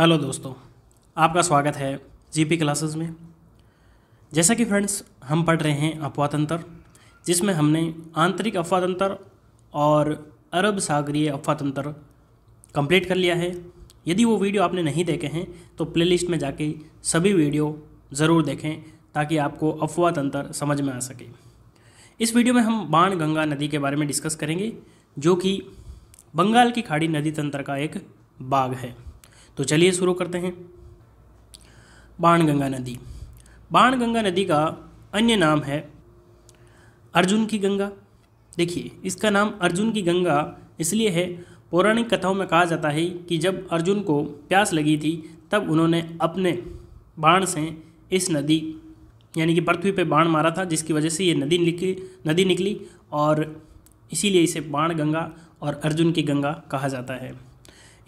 hello दोस्तों आपका स्वागत है जीपी क्लासेस में जैसा कि फ्रेंड्स हम पढ़ रहे हैं तंत्र जिसमें हमने आंतरिक तंत्र और अरब सागरीय तंत्र कंप्लीट कर लिया है यदि वो वीडियो आपने नहीं देखे हैं तो प्लेलिस्ट में जाके सभी वीडियो ज़रूर देखें ताकि आपको तंत्र समझ में आ सके इस वीडियो में हम बाण गंगा नदी के बारे में डिस्कस करेंगे जो कि बंगाल की खाड़ी नदी तंत्र का एक बाग है तो चलिए शुरू करते हैं बाणगंगा नदी बाणगंगा नदी का अन्य नाम है अर्जुन की गंगा देखिए इसका नाम अर्जुन की गंगा इसलिए है पौराणिक कथाओं में कहा जाता है कि जब अर्जुन को प्यास लगी थी तब उन्होंने अपने बाण से इस नदी यानी कि पृथ्वी पे बाण मारा था जिसकी वजह से ये नदी निकली नदी निकली और इसीलिए इसे बाण गंगा और अर्जुन की गंगा कहा जाता है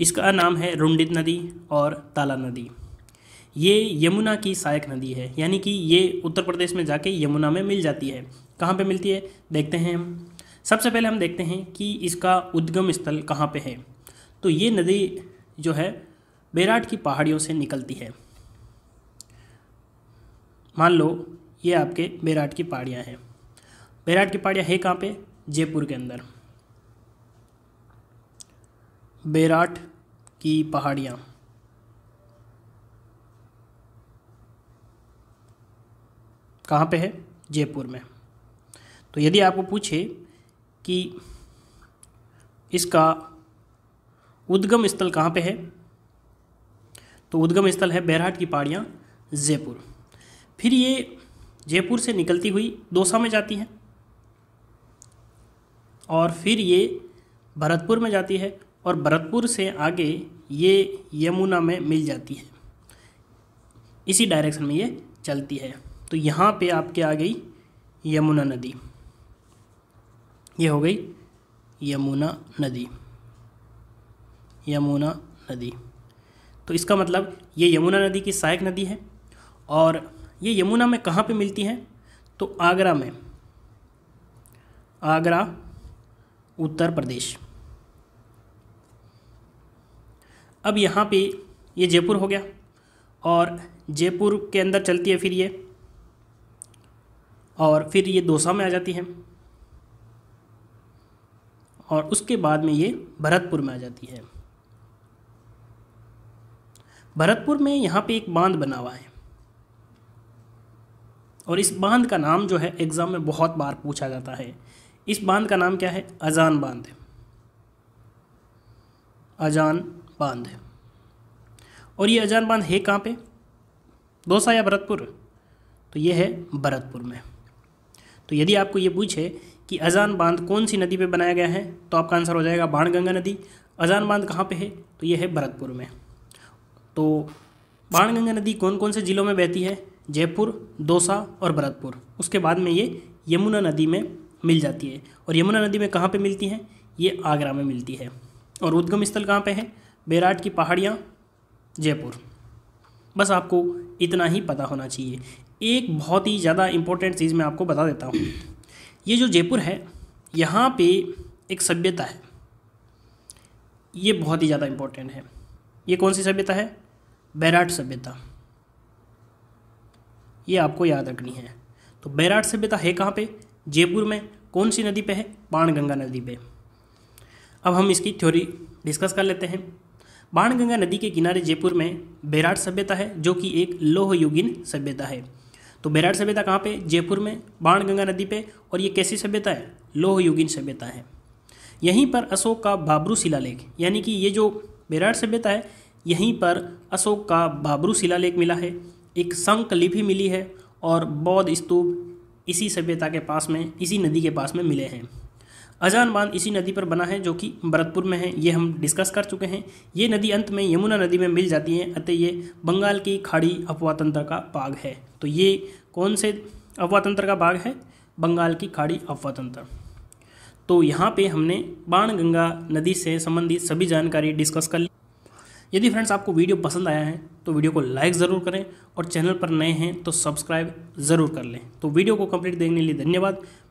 इसका नाम है रुंडित नदी और ताला नदी ये यमुना की सहायक नदी है यानी कि ये उत्तर प्रदेश में जाके यमुना में मिल जाती है कहाँ पे मिलती है देखते हैं हम सबसे पहले हम देखते हैं कि इसका उद्गम स्थल कहाँ पे है तो ये नदी जो है बेराट की पहाड़ियों से निकलती है मान लो ये आपके बेराट की पहाड़ियाँ हैं बेराट की पहाड़ियाँ है कहाँ पे जयपुर के अंदर बेराट की पहाड़ियाँ कहाँ पे है जयपुर में तो यदि आपको पूछे कि इसका उद्गम स्थल कहाँ पे है तो उद्गम स्थल है बैराट की पहाड़ियाँ जयपुर फिर ये जयपुर से निकलती हुई दोसा में जाती है और फिर ये भरतपुर में जाती है और भरतपुर से आगे ये यमुना में मिल जाती है इसी डायरेक्शन में ये चलती है तो यहाँ पे आपके आ गई यमुना नदी ये हो गई यमुना नदी यमुना नदी तो इसका मतलब ये यमुना नदी की सहायक नदी है और ये यमुना में कहाँ पे मिलती है तो आगरा में आगरा उत्तर प्रदेश अब यहाँ पे ये जयपुर हो गया और जयपुर के अंदर चलती है फिर ये और फिर ये दौसा में आ जाती है और उसके बाद में ये भरतपुर में आ जाती है भरतपुर में यहाँ पे एक बांध बना हुआ है और इस बांध का नाम जो है एग्ज़ाम में बहुत बार पूछा जाता है इस बांध का नाम क्या है अजान बांध अजान बांध और ये अजान बांध है कहाँ पे दौसा या भरतपुर तो ये है भरतपुर में तो यदि आपको ये पूछे कि अजान बांध कौन सी नदी पे बनाया गया है तो आपका आंसर हो जाएगा बाणगंगा नदी अजान बांध कहाँ पे है तो ये है भरतपुर में तो बाणगंगा नदी कौन कौन से ज़िलों में बहती है जयपुर दौसा और भरतपुर उसके बाद में ये यमुना नदी में मिल जाती है और यमुना नदी में कहाँ पे मिलती है ये आगरा में मिलती है और उद्गम स्थल कहाँ पे है बेराट की पहाड़ियाँ जयपुर बस आपको इतना ही पता होना चाहिए एक बहुत ही ज़्यादा इम्पोर्टेंट चीज़ मैं आपको बता देता हूँ ये जो जयपुर है यहाँ पे एक सभ्यता है ये बहुत ही ज़्यादा इम्पोर्टेंट है ये कौन सी सभ्यता है बैराट सभ्यता ये आपको याद रखनी है तो बैराट सभ्यता है कहाँ पे जयपुर में कौन सी नदी पे है पाणगंगा गंगा नदी पे अब हम इसकी थ्योरी डिस्कस कर लेते हैं बाणगंगा नदी के किनारे जयपुर में बेराट सभ्यता है जो कि एक युगिन सभ्यता है तो बेराट सभ्यता कहाँ पे जयपुर में बाणगंगा नदी पे और ये कैसी सभ्यता है युगिन सभ्यता है यहीं पर अशोक का बाबरू शिलालेख यानी कि ये जो बेराट सभ्यता है यहीं पर अशोक का बाबरू शिलालेख मिला है एक संक लिपि मिली है और बौद्ध स्तूप इसी सभ्यता के पास में इसी नदी के पास में मिले हैं अजान बांध इसी नदी पर बना है जो कि भरतपुर में है ये हम डिस्कस कर चुके हैं ये नदी अंत में यमुना नदी में मिल जाती है अतः ये बंगाल की खाड़ी अफवातंत्र का भाग है तो ये कौन से अफवातंत्र का भाग है बंगाल की खाड़ी अफवातंत्र तो यहाँ पे हमने बाण गंगा नदी से संबंधित सभी जानकारी डिस्कस कर ली यदि फ्रेंड्स आपको वीडियो पसंद आया है तो वीडियो को लाइक ज़रूर करें और चैनल पर नए हैं तो सब्सक्राइब ज़रूर कर लें तो वीडियो को कंप्लीट देखने के लिए धन्यवाद